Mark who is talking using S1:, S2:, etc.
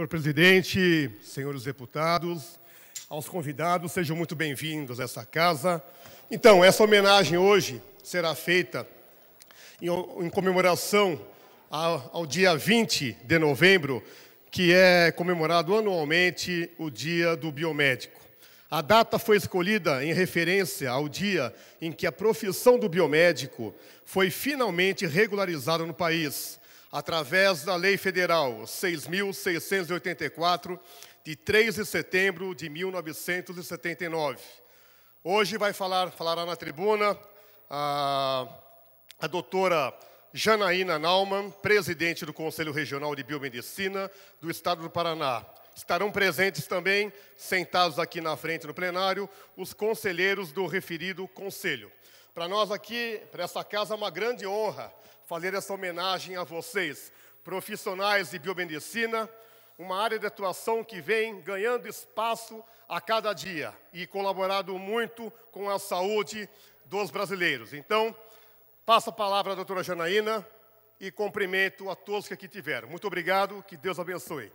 S1: Senhor presidente, senhores deputados, aos convidados, sejam muito bem-vindos a essa casa. Então, essa homenagem hoje será feita em, em comemoração ao, ao, dia 20 de novembro, que é comemorado anualmente o Dia do Biomédico. A data foi escolhida em referência ao dia em que a profissão do biomédico foi finalmente regularizada no país através da Lei Federal 6.684, de 3 de setembro de 1979. Hoje vai falar, falará na tribuna a, a doutora Janaína Nauman, presidente do Conselho Regional de Biomedicina do Estado do Paraná. Estarão presentes também, sentados aqui na frente no plenário, os conselheiros do referido conselho. Para nós aqui, para essa casa, é uma grande honra fazer essa homenagem a vocês, profissionais de biomedicina, uma área de atuação que vem ganhando espaço a cada dia e colaborado muito com a saúde dos brasileiros. Então, passo a palavra à doutora Janaína e cumprimento a todos que aqui tiveram. Muito obrigado, que Deus abençoe.